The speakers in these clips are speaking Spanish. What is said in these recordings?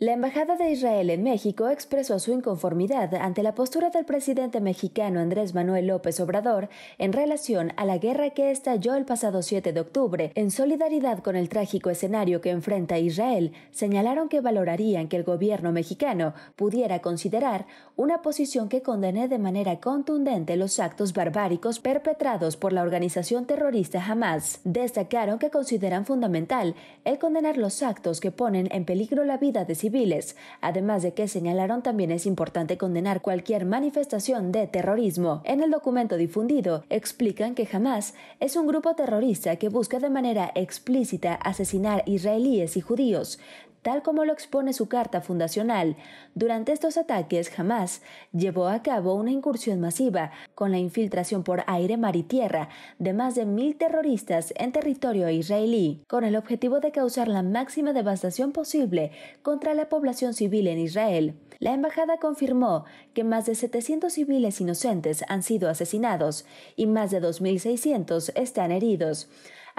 La Embajada de Israel en México expresó su inconformidad ante la postura del presidente mexicano Andrés Manuel López Obrador en relación a la guerra que estalló el pasado 7 de octubre en solidaridad con el trágico escenario que enfrenta Israel. Señalaron que valorarían que el gobierno mexicano pudiera considerar una posición que condene de manera contundente los actos barbáricos perpetrados por la organización terrorista Hamas. Destacaron que consideran fundamental el condenar los actos que ponen en peligro la vida de civiles, además de que señalaron también es importante condenar cualquier manifestación de terrorismo. En el documento difundido explican que Hamas es un grupo terrorista que busca de manera explícita asesinar israelíes y judíos, tal como lo expone su carta fundacional. Durante estos ataques, Hamas llevó a cabo una incursión masiva, con la infiltración por aire, mar y tierra de más de mil terroristas en territorio israelí, con el objetivo de causar la máxima devastación posible contra la población civil en Israel, la embajada confirmó que más de 700 civiles inocentes han sido asesinados y más de 2.600 están heridos,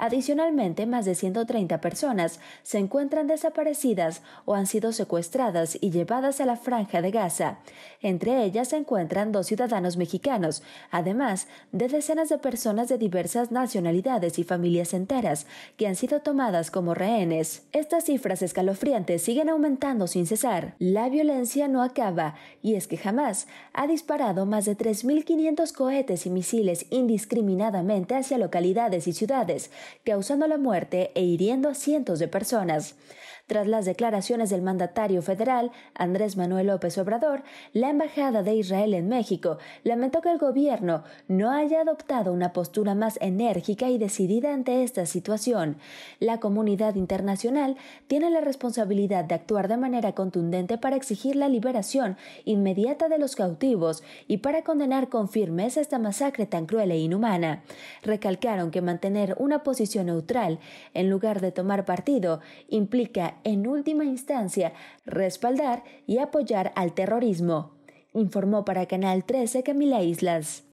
Adicionalmente, más de 130 personas se encuentran desaparecidas o han sido secuestradas y llevadas a la franja de Gaza. Entre ellas se encuentran dos ciudadanos mexicanos, además de decenas de personas de diversas nacionalidades y familias enteras que han sido tomadas como rehenes. Estas cifras escalofriantes siguen aumentando sin cesar. La violencia no acaba, y es que jamás ha disparado más de 3.500 cohetes y misiles indiscriminadamente hacia localidades y ciudades, causando la muerte e hiriendo a cientos de personas. Tras las declaraciones del mandatario federal, Andrés Manuel López Obrador, la Embajada de Israel en México lamentó que el gobierno no haya adoptado una postura más enérgica y decidida ante esta situación. La comunidad internacional tiene la responsabilidad de actuar de manera contundente para exigir la liberación inmediata de los cautivos y para condenar con firmeza esta masacre tan cruel e inhumana. Recalcaron que mantener una posición neutral, en lugar de tomar partido, implica, en última instancia, respaldar y apoyar al terrorismo, informó para Canal 13 Camila Islas.